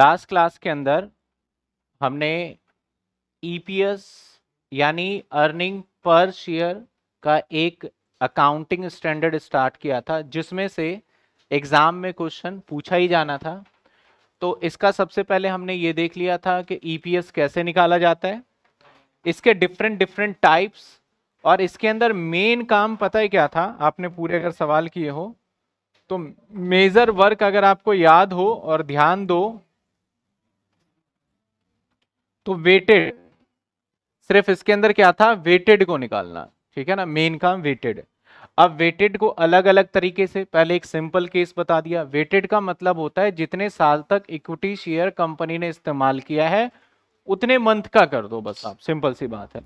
Last class के अंदर हमने ईपीएस e यानी अर्निंग पर शेयर का एक अकाउंटिंग स्टैंडर्ड स्टार्ट किया था जिसमें से एग्ज़ाम में क्वेश्चन पूछा ही जाना था तो इसका सबसे पहले हमने ये देख लिया था कि ईपीएस e कैसे निकाला जाता है इसके डिफरेंट डिफरेंट टाइप्स और इसके अंदर मेन काम पता ही क्या था आपने पूरे अगर सवाल किए हो तो मेजर वर्क अगर आपको याद हो और ध्यान दो तो वेटेड सिर्फ इसके अंदर क्या था वेटेड को निकालना ठीक है ना मेन काम वेटेड अब वेटेड को अलग अलग तरीके से पहले एक सिंपल केस बता दिया वेटेड का मतलब होता है जितने साल तक इक्विटी शेयर कंपनी ने इस्तेमाल किया है उतने मंथ का कर दो बस आप सिंपल सी बात है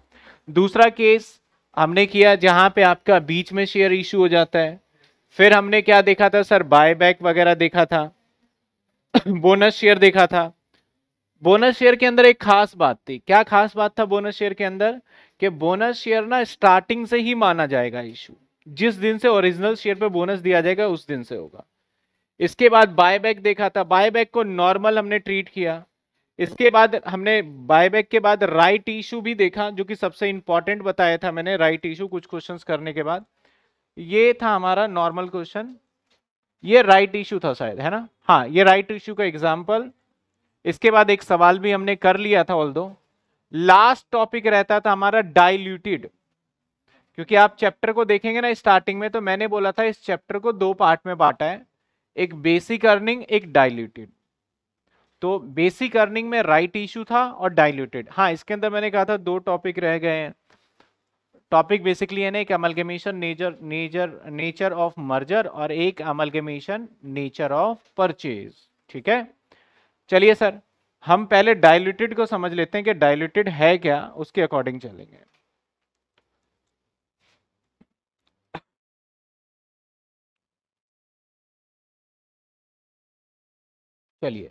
दूसरा केस हमने किया जहां पे आपका बीच में शेयर इश्यू हो जाता है फिर हमने क्या देखा था सर बायबैक वगैरह देखा था बोनस शेयर देखा था बोनस शेयर के अंदर एक खास बात थी क्या खास बात था बोनस शेयर के अंदर कि बोनस शेयर ना स्टार्टिंग से ही माना जाएगा इशू जिस दिन से ओरिजिनल शेयर पे बोनस दिया जाएगा उस दिन से होगा इसके बाद बायबैक देखा था बायबैक को नॉर्मल हमने ट्रीट किया इसके बाद हमने बायबैक के बाद राइट इशू भी देखा जो कि सबसे इंपॉर्टेंट बताया था मैंने राइट इशू कुछ क्वेश्चंस करने के बाद ये था हमारा नॉर्मल क्वेश्चन ये राइट इशू था शायद है ना हाँ ये राइट इशू का एग्जाम्पल इसके बाद एक सवाल भी हमने कर लिया था ऑल लास्ट टॉपिक रहता था हमारा डाइल्यूटेड क्योंकि आप चैप्टर को देखेंगे ना स्टार्टिंग में तो मैंने बोला था इस चैप्टर को दो पार्ट में बांटा है एक बेसिक अर्निंग एक डाइल्यूटेड तो बेसिक अर्निंग में राइट right इशू था और डाइल्यूटेड हाँ इसके अंदर मैंने कहा था दो टॉपिक रह गए हैं टॉपिक बेसिकली है ना एक amalgamation nature nature nature of merger और एक अमलगमेशन नेचर ऑफ परचेज ठीक है चलिए सर हम पहले डायल्यूटेड को समझ लेते हैं कि डायल्यूटेड है क्या उसके अकॉर्डिंग चलेंगे चलिए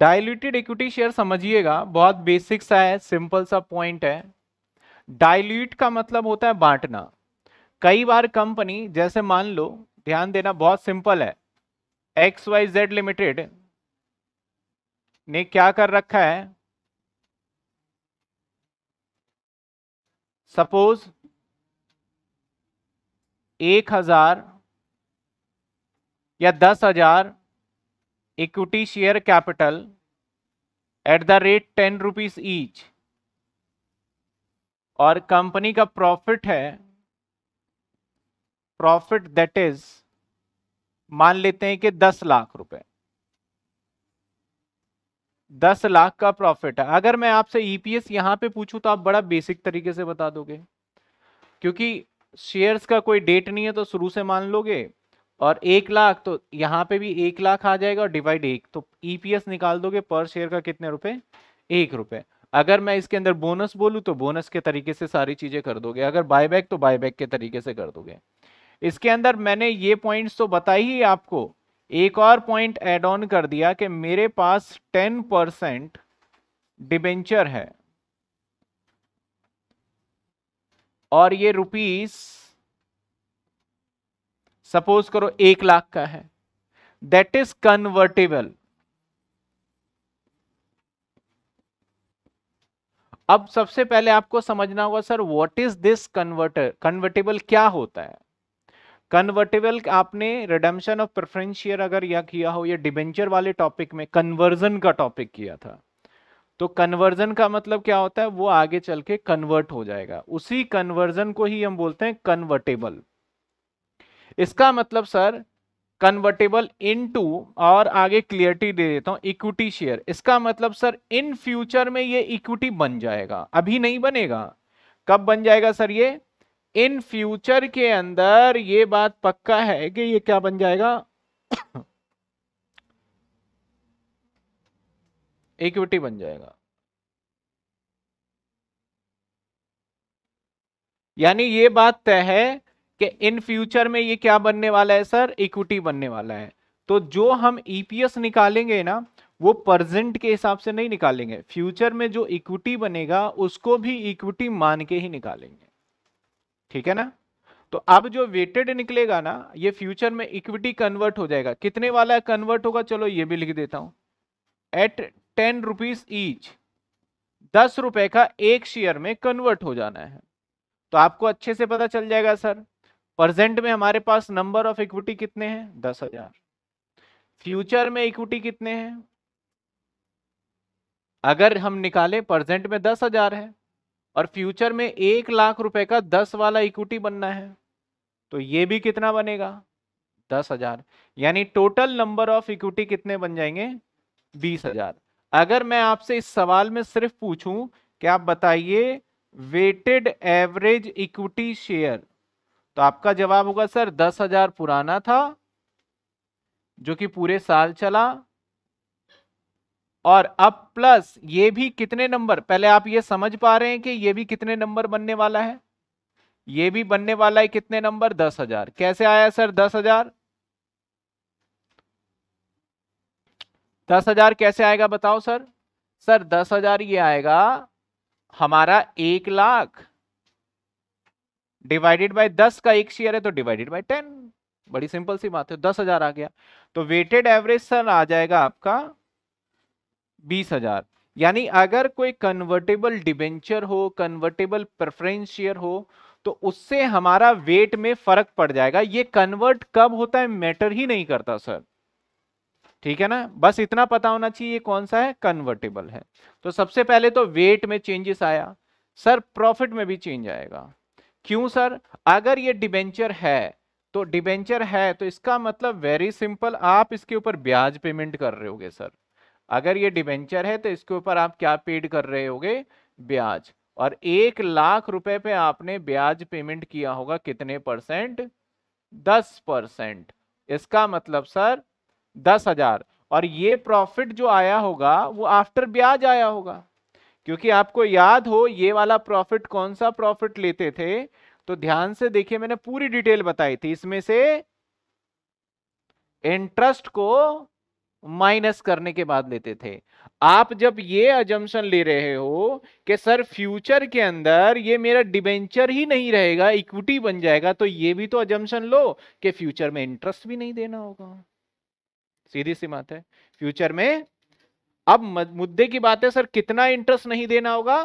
डायल्यूटेड इक्विटी शेयर समझिएगा बहुत बेसिक सा है सिंपल सा पॉइंट है डायल्यूट का मतलब होता है बांटना कई बार कंपनी जैसे मान लो ध्यान देना बहुत सिंपल है एक्स वाई जेड लिमिटेड ने क्या कर रखा है सपोज एक हजार या दस हजार equity share capital at the rate ten rupees each और कंपनी का प्रॉफिट है प्रॉफिट दैट इज मान लेते हैं कि दस लाख रुपए दस लाख का प्रॉफिट है अगर मैं आपसे ईपीएस e यहां पे पूछूं तो आप बड़ा बेसिक तरीके से बता दोगे क्योंकि शेयर्स का कोई डेट नहीं है तो शुरू से मान लोगे और एक लाख तो यहाँ पे भी एक लाख आ जाएगा और डिवाइड एक तो ईपीएस e निकाल दोगे पर शेयर का कितने रुपए एक रुपए अगर मैं इसके अंदर बोनस बोलूं तो बोनस के तरीके से सारी चीजें कर दोगे अगर बायबैक तो बायबैक के तरीके से कर दोगे इसके अंदर मैंने ये पॉइंट्स तो बताई ही आपको एक और पॉइंट एड ऑन कर दिया कि मेरे पास टेन परसेंट डिबेंचर है और ये रुपीस सपोज करो एक लाख का है दैट इज कन्वर्टेबल अब सबसे पहले आपको समझना होगा sir what is this converter convertible क्या होता है कन्वर्टेबल आपने रिडेम्शन ऑफ प्रेफरेंस शेयर अगर यह किया हो या डिबेंचर वाले टॉपिक में कन्वर्जन का टॉपिक किया था तो कन्वर्जन का मतलब क्या होता है वो आगे चल के कन्वर्ट हो जाएगा उसी कन्वर्जन को ही हम बोलते हैं कन्वर्टेबल इसका मतलब सर कन्वर्टेबल इन टू और आगे क्लियरिटी दे देता हूं इक्विटी शेयर इसका मतलब सर इन फ्यूचर में ये इक्विटी बन जाएगा अभी नहीं बनेगा कब बन जाएगा सर ये इन फ्यूचर के अंदर ये बात पक्का है कि ये क्या बन जाएगा इक्विटी बन जाएगा यानी ये बात तय है कि इन फ्यूचर में ये क्या बनने वाला है सर इक्विटी बनने वाला है तो जो हम ईपीएस e निकालेंगे ना वो प्रेजेंट के हिसाब से नहीं निकालेंगे फ्यूचर में जो इक्विटी बनेगा उसको भी इक्विटी मान के ही निकालेंगे ठीक है ना तो अब जो वेटेड निकलेगा ना ये फ्यूचर में इक्विटी कन्वर्ट हो जाएगा कितने वाला कन्वर्ट होगा चलो ये भी लिख देता हूं एट टेन रुपीज ईच दस रुपए का एक शेयर में कन्वर्ट हो जाना है तो आपको अच्छे से पता चल जाएगा सर प्रेजेंट में हमारे पास नंबर ऑफ इक्विटी कितने हैं दस हजार फ्यूचर में इक्विटी कितने हैं अगर हम निकाले प्रेजेंट में दस हजार है और फ्यूचर में एक लाख रुपए का दस वाला इक्विटी बनना है तो ये भी कितना बनेगा दस हजार यानी टोटल नंबर ऑफ इक्विटी कितने बन जाएंगे बीस हजार अगर मैं आपसे इस सवाल में सिर्फ पूछूं कि आप बताइए वेटेड एवरेज इक्विटी शेयर तो आपका जवाब होगा सर दस हजार पुराना था जो कि पूरे साल चला और अब प्लस ये भी कितने नंबर पहले आप ये समझ पा रहे हैं कि ये भी कितने नंबर बनने वाला है ये भी बनने वाला है कितने नंबर दस हजार कैसे आया सर दस हजार दस हजार कैसे आएगा बताओ सर सर दस हजार ये आएगा हमारा एक लाख डिवाइडेड बाय दस का एक शेयर है तो डिवाइडेड बाय टेन बड़ी सिंपल सी बात है दस हजार आ गया तो वेटेड एवरेज सर आ जाएगा आपका बीस हजार यानी अगर कोई कन्वर्टेबल डिबेंचर हो कन्वर्टेबल प्रेफरेंस शेयर हो तो उससे हमारा वेट में फर्क पड़ जाएगा ये कन्वर्ट कब होता है मैटर ही नहीं करता सर ठीक है ना बस इतना पता होना चाहिए कौन सा है कन्वर्टेबल है तो सबसे पहले तो वेट में चेंजेस आया सर प्रॉफिट में भी चेंज आएगा क्यों सर अगर ये डिबेंचर है तो डिबेंचर है तो इसका मतलब वेरी सिंपल आप इसके ऊपर ब्याज पेमेंट कर रहे होगे सर अगर ये डिबेंचर है तो इसके ऊपर आप क्या पेड कर रहे होगे ब्याज और एक लाख रुपए पे आपने ब्याज पेमेंट किया होगा कितने परसेंट दस परसेंट इसका मतलब सर दस हजार और ये प्रॉफिट जो आया होगा वो आफ्टर ब्याज आया होगा क्योंकि आपको याद हो ये वाला प्रॉफिट कौन सा प्रॉफिट लेते थे तो ध्यान से देखिए मैंने पूरी डिटेल बताई थी इसमें से इंटरेस्ट को माइनस करने के बाद लेते थे आप जब ये अजम्पन ले रहे हो कि सर फ्यूचर के अंदर ये मेरा डिबेंचर ही नहीं रहेगा इक्विटी बन जाएगा तो ये भी तो अजम्पन लो कि फ्यूचर में इंटरेस्ट भी नहीं देना होगा सीधी सी बात है फ्यूचर में अब मुद्दे की बात है सर कितना इंटरेस्ट नहीं देना होगा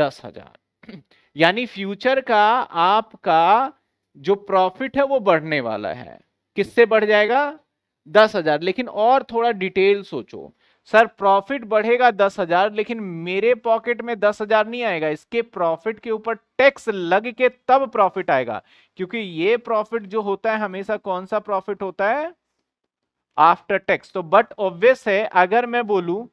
दस हजार यानी फ्यूचर का आपका जो प्रॉफिट है वो बढ़ने वाला है किससे बढ़ जाएगा दस हजार लेकिन और थोड़ा डिटेल सोचो सर प्रॉफिट बढ़ेगा दस हजार लेकिन मेरे पॉकेट में दस हजार नहीं आएगा इसके प्रॉफिट के ऊपर टैक्स लग के तब प्रॉफिट आएगा क्योंकि ये प्रॉफिट जो होता है हमेशा कौन सा प्रॉफिट होता है आफ्टर टैक्स तो बट ऑब्वियस है अगर मैं बोलूं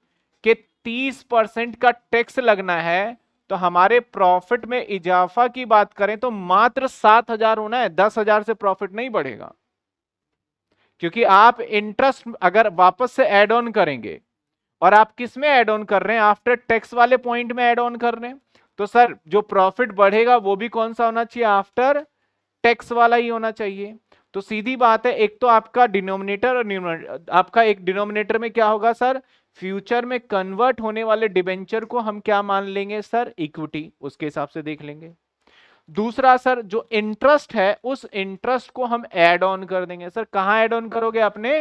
कि तीस परसेंट का टैक्स लगना है तो हमारे प्रॉफिट में इजाफा की बात करें तो मात्र सात हजार होना है दस हजार से प्रॉफिट नहीं बढ़ेगा क्योंकि आप इंटरेस्ट अगर वापस से एड ऑन करेंगे और आप किस में एड ऑन कर रहे हैं आफ्टर टैक्स वाले पॉइंट में एड ऑन कर रहे हैं तो सर जो प्रॉफिट बढ़ेगा वो भी कौन सा होना चाहिए आफ्टर टैक्स वाला ही होना चाहिए तो सीधी बात है एक तो आपका डिनोमिनेटर और आपका एक डिनोमिनेटर में क्या होगा सर फ्यूचर में कन्वर्ट होने वाले डिबेंचर को हम क्या मान लेंगे सर इक्विटी उसके हिसाब से देख लेंगे दूसरा सर जो इंटरेस्ट है उस इंटरेस्ट को हम एड ऑन कर देंगे सर कहा एड ऑन करोगे अपने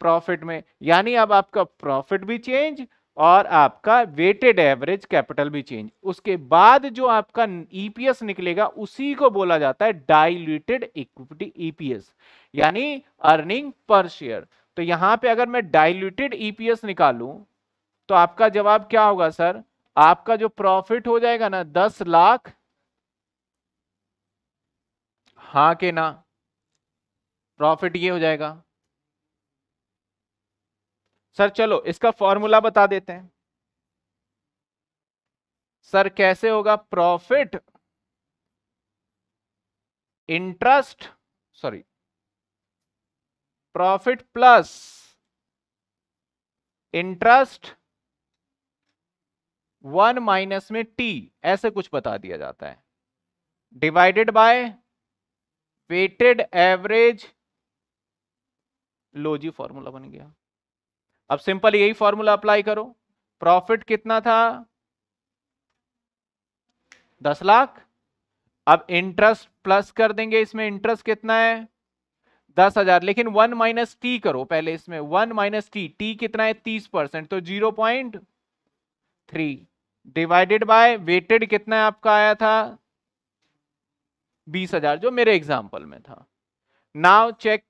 प्रॉफिट में यानी अब आपका प्रॉफिट भी चेंज और आपका वेटेड एवरेज कैपिटल भी चेंज उसके बाद जो आपका ईपीएस e निकलेगा उसी को बोला जाता है डाइल्यूटेड इक्विटी ईपीएस यानी अर्निंग पर शेयर तो यहां पे अगर मैं डाइल्यूटेड ईपीएस निकालू तो आपका जवाब क्या होगा सर आपका जो प्रॉफिट हो जाएगा ना दस लाख हाँ के ना प्रॉफिट ये हो जाएगा सर चलो इसका फॉर्मूला बता देते हैं सर कैसे होगा profit interest sorry profit plus interest one minus में टी ऐसे कुछ बता दिया जाता है डिवाइडेड बाय वेटेड एवरेज लो जी फॉर्मूला बन गया अब सिंपल यही फॉर्मूला अप्लाई करो प्रॉफिट कितना था दस लाख अब इंटरेस्ट प्लस कर देंगे इसमें इंटरेस्ट कितना है दस हजार लेकिन वन माइनस टी करो पहले इसमें वन माइनस टी टी कितना है तीस परसेंट तो zero point three divided by weighted कितना आपका आया था बीस हजार जो मेरे एग्जाम्पल में था नाउ चेक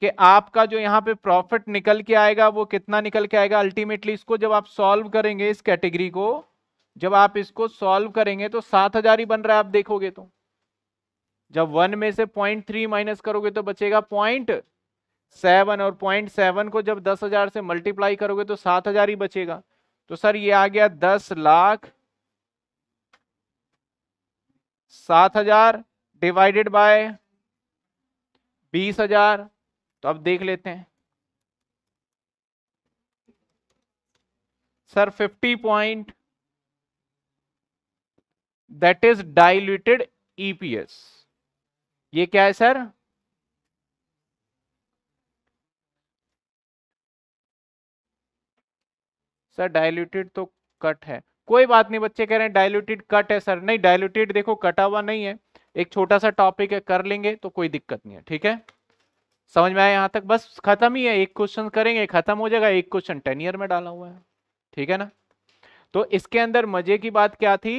कि आपका जो यहाँ पे प्रॉफिट निकल के आएगा वो कितना निकल के आएगा अल्टीमेटली इसको जब आप सॉल्व करेंगे इस कैटेगरी को जब आप इसको सॉल्व करेंगे तो सात हजार ही बन रहा है आप देखोगे तो जब वन में से पॉइंट थ्री माइनस करोगे तो बचेगा पॉइंट सेवन और पॉइंट सेवन को जब दस हजार से मल्टीप्लाई करोगे तो सात हजार ही बचेगा तो सर ये आ गया दस लाख सात हजार डिवाइडेड बाय बीस हजार तो अब देख लेते हैं sir fifty point that is diluted EPS ये क्या है सर सर डाइल्यूटेड तो कट है कोई बात नहीं बच्चे कह रहे हैं डायलूटेड कट है सर नहीं डायलूटेड देखो कटा हुआ नहीं है एक छोटा सा टॉपिक है कर लेंगे तो कोई दिक्कत नहीं है ठीक है समझ में आया यहाँ तक बस खत्म ही है एक क्वेश्चन करेंगे खत्म हो जाएगा एक क्वेश्चन टेन ईयर में डाला हुआ है ठीक है ना तो इसके अंदर मजे की बात क्या थी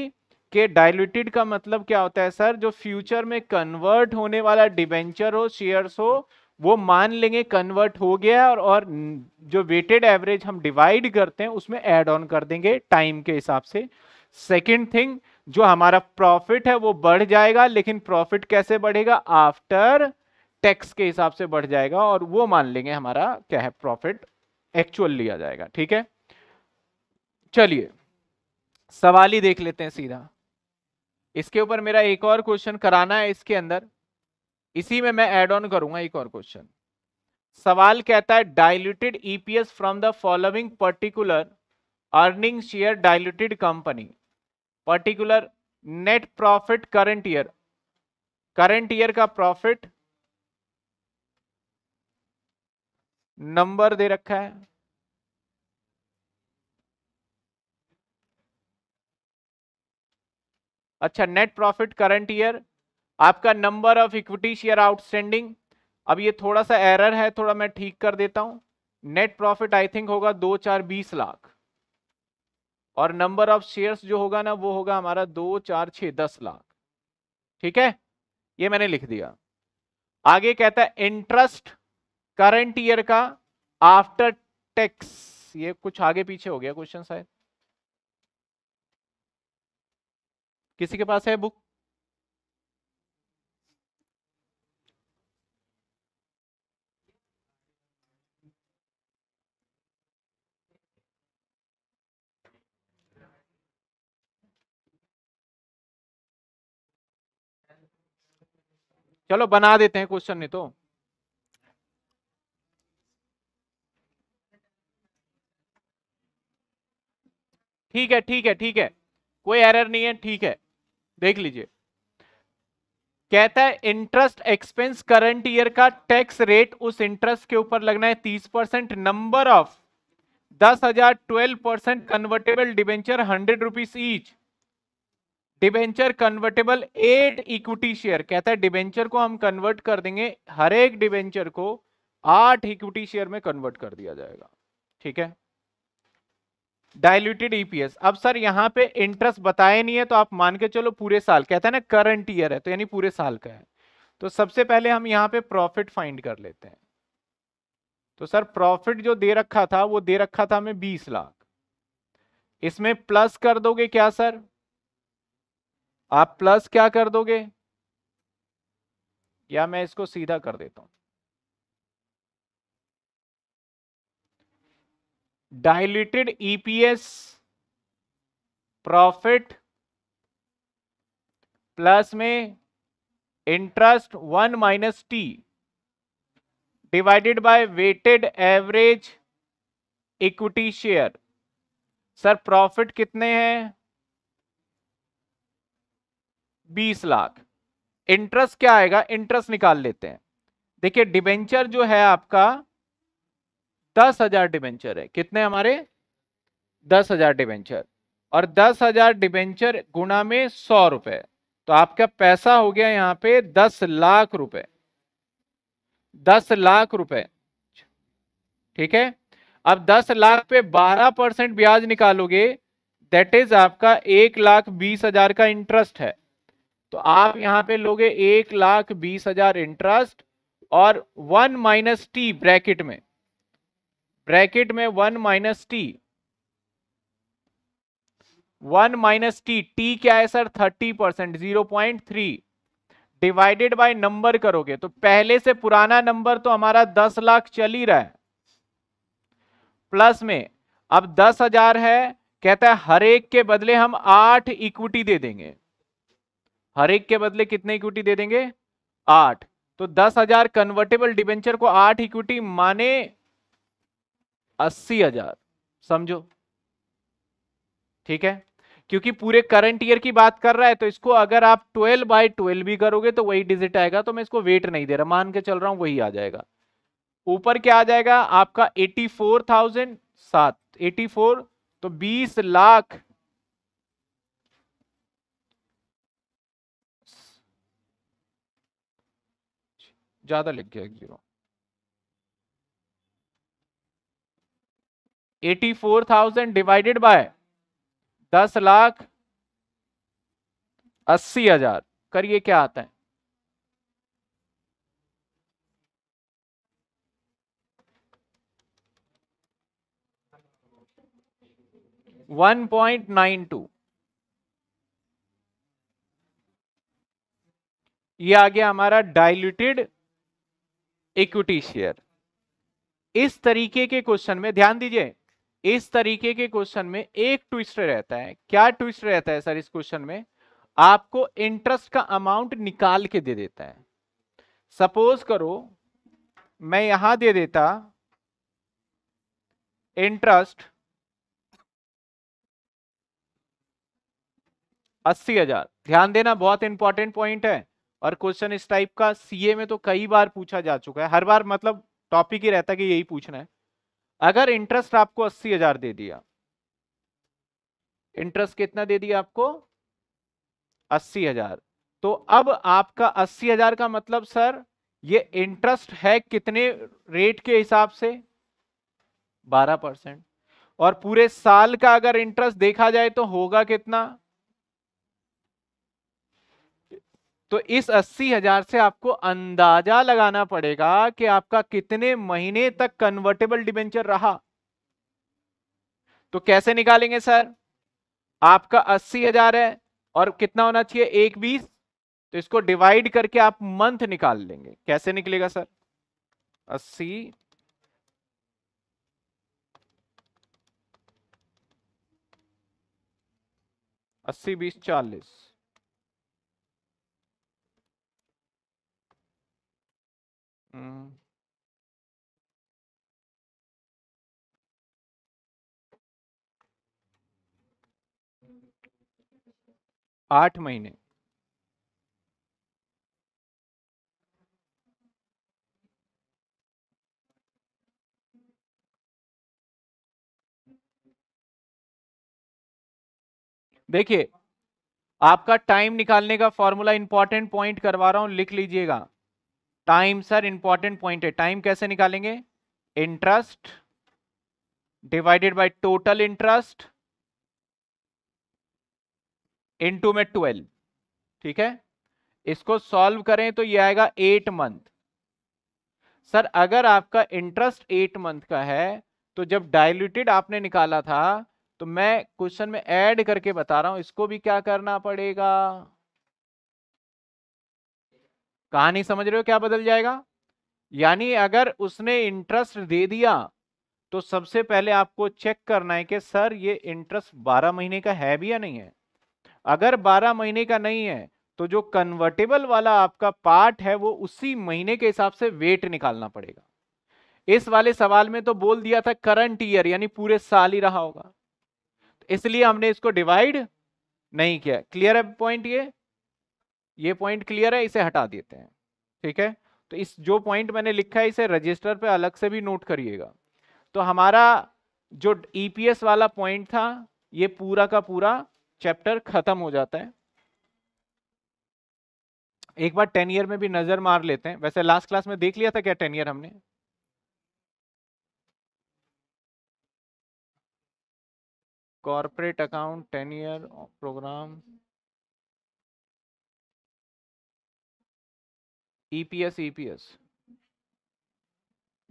कि डायलूटेड का मतलब क्या होता है सर जो फ्यूचर में कन्वर्ट होने वाला डिबेंचर हो शेयर्स हो वो मान लेंगे कन्वर्ट हो गया और, और जो वेटेड एवरेज हम डिवाइड करते हैं उसमें एड ऑन कर देंगे टाइम के हिसाब से सेकेंड थिंग जो हमारा प्रॉफिट है वो बढ़ जाएगा लेकिन प्रॉफिट कैसे बढ़ेगा आफ्टर टैक्स के हिसाब से बढ़ जाएगा और वो मान लेंगे हमारा क्या है प्रॉफिट एक्चुअल लिया जाएगा ठीक है चलिए सवाल ही देख लेते हैं सीधा इसके ऊपर मेरा एक और क्वेश्चन कराना है इसके अंदर इसी में मैं एड ऑन करूंगा एक और क्वेश्चन सवाल कहता है diluted EPS from the following particular earning share diluted company particular net profit current year current year का प्रॉफिट नंबर दे रखा है अच्छा नेट प्रॉफिट करंट ईयर आपका number of equity share outstanding अब ये थोड़ा सा एरर है थोड़ा मैं ठीक कर देता हूं नेट प्रॉफिट आई थिंक होगा दो चार बीस लाख और नंबर ऑफ शेयर्स जो होगा ना वो होगा हमारा दो चार छ दस लाख ठीक है ये मैंने लिख दिया आगे कहता है इंटरेस्ट करंट ईयर का आफ्टर टैक्स ये कुछ आगे पीछे हो गया क्वेश्चन शायद किसी के पास है बुक चलो बना देते हैं क्वेश्चन नहीं तो ठीक है ठीक है ठीक है कोई एरर नहीं है ठीक है देख लीजिए कहता है इंटरेस्ट एक्सपेंस करंट ईयर का टैक्स रेट उस इंटरेस्ट के ऊपर लगना है तीस परसेंट नंबर ऑफ दस हजार twelve percent convertible debenture hundred rupees each debenture convertible eight equity share कहता है डिबेंचर को हम कन्वर्ट कर देंगे हर एक डिबेंचर को आठ इक्विटी शेयर में कन्वर्ट कर दिया जाएगा ठीक है डायल्यूटेड ईपीएस अब सर यहां पे इंटरेस्ट बताया नहीं है तो आप मान के चलो पूरे साल कहते हैं ना करंट ईयर है तो यानी पूरे साल का है तो सबसे पहले हम यहाँ पे प्रॉफिट फाइंड कर लेते हैं तो सर प्रॉफिट जो दे रखा था वो दे रखा था हमें बीस लाख इसमें प्लस कर दोगे क्या सर आप प्लस क्या कर दोगे या मैं इसको सीधा कर देता हूं डायलिटेड ईपीएस प्रॉफिट प्लस में interest one minus T divided by weighted average equity share sir profit कितने हैं बीस लाख इंटरेस्ट क्या आएगा इंटरेस्ट निकाल लेते हैं देखिए डिबेंचर जो है आपका दस हजार डिबेंचर है कितने हमारे दस हजार डिबेंचर और दस हजार डिबेंचर गुना में सौ रुपए तो आपका पैसा हो गया यहां पे दस लाख रुपए दस लाख रुपए ठीक है अब दस लाख पे बारह परसेंट ब्याज निकालोगे दैट इज आपका एक लाख बीस हजार का इंटरेस्ट है तो आप यहां पे लोगे एक लाख बीस हजार इंटरेस्ट और वन माइनस टी ब्रैकेट में ब्रैकेट में one minus T one minus T T क्या है sir thirty percent zero point three divided by number करोगे तो पहले से पुराना नंबर तो हमारा दस लाख चल ही रहा है प्लस में अब दस हजार है कहता है हर एक के बदले हम आठ इक्विटी दे देंगे हर एक के बदले कितने इक्विटी दे देंगे आठ तो दस हजार कन्वर्टेबल डिबेंचर को आठ इक्विटी माने अस्सी हजार समझो ठीक है क्योंकि पूरे करंट ईयर की बात कर रहा है तो इसको अगर आप 12 बाय 12 भी करोगे तो वही डिजिट आएगा तो मैं इसको वेट नहीं दे रहा मान के चल रहा हूं वही आ जाएगा ऊपर क्या आ जाएगा आपका एटी फोर थाउजेंड सात एटी फोर तो बीस लाख ज्यादा लिख गया एक zero eighty four thousand divided by दस लाख अस्सी हजार करिए क्या आता है वन पॉइंट नाइन टू ये आ गया हमारा डाइल्यूटेड इक्विटी शेयर इस तरीके के क्वेश्चन में ध्यान दीजिए इस तरीके के क्वेश्चन में एक ट्विस्ट रहता है क्या ट्विस्ट रहता है सर इस क्वेश्चन में आपको इंटरेस्ट का अमाउंट निकाल के दे देता है सपोज करो मैं यहां दे देता इंटरेस्ट अस्सी हजार ध्यान देना बहुत इंपॉर्टेंट पॉइंट है और क्वेश्चन इस टाइप का सीए में तो कई बार पूछा जा चुका है हर बार मतलब टॉपिक ही रहता है कि यही पूछना है अगर इंटरेस्ट आपको अस्सी हजार दे दिया इंटरेस्ट कितना दे दिया आपको अस्सी हजार तो अब आपका अस्सी हजार का मतलब सर ये इंटरेस्ट है कितने रेट के हिसाब से बारह परसेंट और पूरे साल का अगर इंटरेस्ट देखा जाए तो होगा कितना तो इस अस्सी हजार से आपको अंदाजा लगाना पड़ेगा कि आपका कितने महीने तक कन्वर्टेबल डिबेंचर रहा तो कैसे निकालेंगे सर आपका अस्सी हजार है और कितना होना चाहिए एक बीस तो इसको डिवाइड करके आप मंथ निकाल लेंगे कैसे निकलेगा सर अस्सी अस्सी बीस चालीस Mm-hmm. आठ महीने देखिए आपका टाइम निकालने का फॉर्मूला इंपॉर्टेंट पॉइंट करवा रहा हूं लिख लीजिएगा टाइम सर इंपॉर्टेंट पॉइंट है टाइम कैसे निकालेंगे interest divided by total interest into में ट्वेल्व ठीक है इसको सॉल्व करें तो ये आएगा एट मंथ सर अगर आपका इंटरेस्ट एट मंथ का है तो जब डायल्यूटेड आपने निकाला था तो मैं क्वेश्चन में ऐड करके बता रहा हूं इसको भी क्या करना पड़ेगा कहानी समझ रहे हो क्या बदल जाएगा यानी अगर उसने इंटरेस्ट दे दिया तो सबसे पहले आपको चेक करना है कि सर ये इंटरेस्ट 12 महीने का है भी या नहीं है अगर 12 महीने का नहीं है तो जो कन्वर्टेबल वाला आपका पार्ट है वो उसी महीने के हिसाब से वेट निकालना पड़ेगा इस वाले सवाल में तो बोल दिया था करंट ईयर यानी पूरे साल ही रहा होगा तो इसलिए हमने इसको डिवाइड नहीं किया क्लियर है पॉइंट ये ये पॉइंट क्लियर है इसे हटा देते हैं ठीक है तो इस जो पॉइंट मैंने लिखा है इसे रजिस्टर पे अलग से भी नोट करिएगा तो हमारा जो ईपीएस e वाला पॉइंट था ये पूरा का पूरा चैप्टर खत्म हो जाता है एक बार टेन ईयर में भी नजर मार लेते हैं वैसे लास्ट क्लास में देख लिया था क्या टेन ईयर हमने corporate account ten year program EPS e EPS e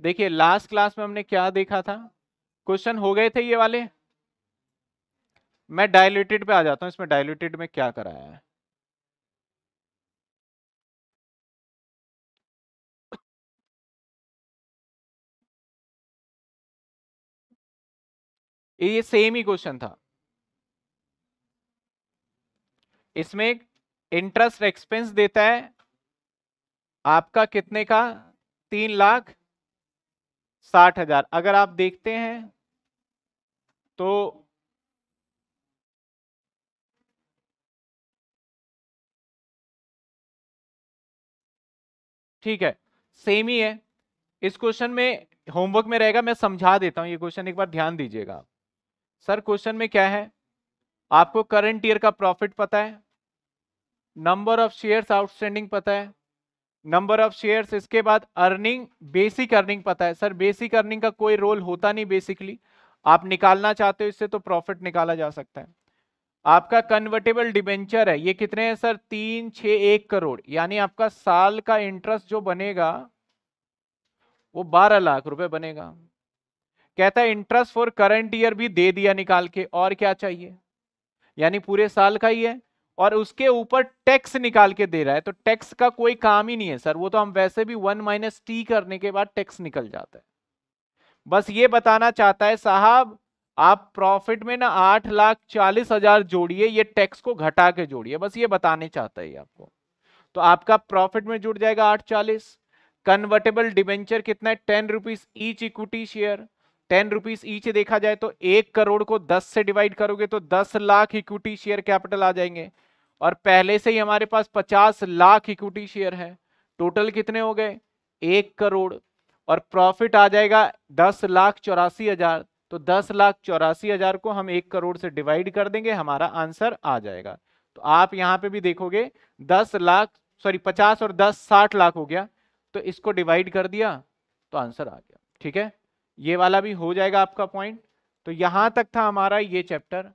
देखिए लास्ट क्लास में हमने क्या देखा था क्वेश्चन हो गए थे ये वाले मैं डायलिटेड पे आ जाता हूं इसमें डायलिटेड में क्या कराया है ये सेम ही क्वेश्चन था इसमें इंटरेस्ट एक्सपेंस देता है आपका कितने का तीन लाख साठ हजार अगर आप देखते हैं तो ठीक है सेम ही है इस क्वेश्चन में होमवर्क में रहेगा मैं समझा देता हूं ये क्वेश्चन एक बार ध्यान दीजिएगा आप सर क्वेश्चन में क्या है आपको करंट ईयर का प्रॉफिट पता है नंबर ऑफ शेयर्स आउटस्टैंडिंग पता है नंबर ऑफ शेयर्स इसके बाद अर्निंग बेसिक अर्निंग पता है सर बेसिक अर्निंग का कोई रोल होता नहीं बेसिकली आप निकालना चाहते हो इससे तो प्रॉफिट निकाला जा सकता है आपका कन्वर्टेबल डिबेंचर है ये कितने हैं सर तीन छ एक करोड़ यानी आपका साल का इंटरेस्ट जो बनेगा वो बारह लाख रुपए बनेगा कहता है इंटरेस्ट फॉर करंट ईयर भी दे दिया निकाल के और क्या चाहिए यानी पूरे साल का ही है और उसके ऊपर टैक्स निकाल के दे रहा है तो टैक्स का कोई काम ही नहीं है सर वो तो हम वैसे भी वन माइनस टी करने के बाद टैक्स निकल जाता है बस ये बताना चाहता है साहब आप प्रॉफिट में ना आठ लाख चालीस हजार जोड़िए ये टैक्स को घटा के जोड़िए बस ये बताने चाहता है आपको तो आपका प्रॉफिट में जुड़ जाएगा आठ चालीस कन्वर्टेबल डिवेंचर कितना है ten rupees each equity share ten rupees each देखा जाए तो एक करोड़ को दस से डिवाइड करोगे तो दस लाख इक्विटी शेयर कैपिटल आ जाएंगे और पहले से ही हमारे पास 50 लाख इक्विटी शेयर है टोटल कितने हो गए एक करोड़ और प्रॉफिट आ जाएगा दस लाख चौरासी हजार तो दस लाख चौरासी हजार को हम एक करोड़ से डिवाइड कर देंगे हमारा आंसर आ जाएगा तो आप यहाँ पे भी देखोगे दस लाख सॉरी पचास और दस साठ लाख हो गया तो इसको डिवाइड कर दिया तो आंसर आ गया ठीक है ये वाला भी हो जाएगा आपका पॉइंट तो यहाँ तक था हमारा ये चैप्टर